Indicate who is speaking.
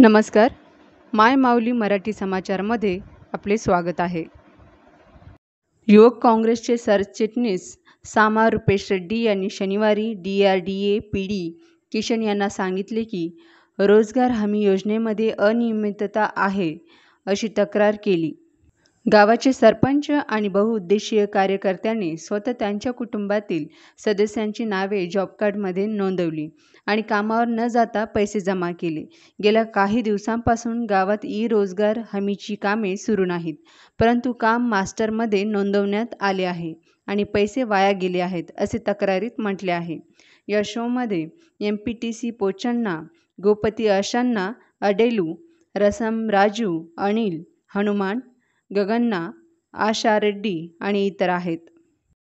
Speaker 1: नमस्कार माय माऊली मराठी समाचारमध्ये आपले स्वागत आहे युवक काँग्रेसचे सरचिटणीस सामा रुपेश रेड्डी यांनी शनिवारी D R D A P D Kishan यांना सांगितले की रोजगार हमी योजनेमध्ये अनियमितता आहे अशी तक्रार केली गावाचे सरपंच आणि बहुउद्देशीय कार्यकर्त्यांनी स्वतः त्यांच्या कुटुंबातील सदस्यांची नावे जॉब कार्डमध्ये नोंदवली आणि कामावर न जाता पैसे जमा केले गेल्या काही दिवसांपासून गावात ई रोजगार हमीची कामे सुरू नाहीत परंतु काम मास्टरमध्ये नोंदवण्यात आले आहे आणि पैसे वाया गेले आहेत असे तक्रारीत म्हटले आहे या शोमध्ये M P T C Pochanna Gopathi अशांना अडेलू रसम राजू अनिल हनुमान गगन्ना आशा रेड्डी आणि इतर आहेत